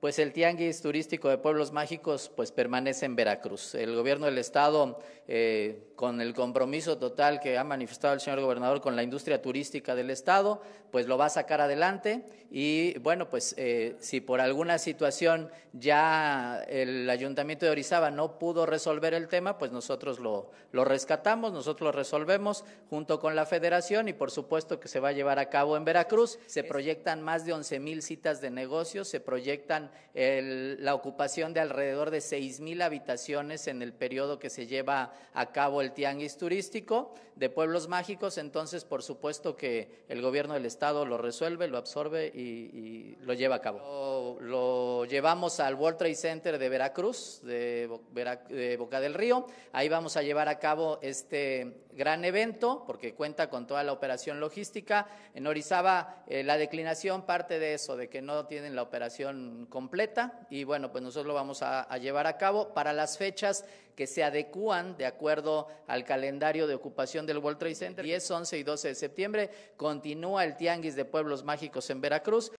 pues el tianguis turístico de pueblos mágicos pues permanece en Veracruz. El gobierno del estado, eh, con el compromiso total que ha manifestado el señor gobernador con la industria turística del estado, pues lo va a sacar adelante y bueno, pues eh, si por alguna situación ya el ayuntamiento de Orizaba no pudo resolver el tema, pues nosotros lo, lo rescatamos, nosotros lo resolvemos junto con la federación y por supuesto que se va a llevar a cabo en Veracruz. Se proyectan más de 11 mil citas de negocios, se proyectan la ocupación de alrededor de mil habitaciones en el periodo que se lleva a cabo el tianguis turístico de pueblos mágicos. Entonces, por supuesto que el gobierno del Estado lo resuelve, lo absorbe y, lo lleva a cabo. Lo, llevamos al World Trade Center de Veracruz, de, Boca del Río. Ahí vamos a llevar a cabo este gran evento porque cuenta con toda la operación logística. En Orizaba, eh, la declinación parte de eso, de que no tienen la operación completa y bueno, pues nosotros lo vamos a, a, llevar a cabo para las fechas que se adecúan de acuerdo al calendario de ocupación del World Trade Center, 10, 11 y 12 de septiembre. Continúa el Tianguis de Pueblos Mágicos en Veracruz.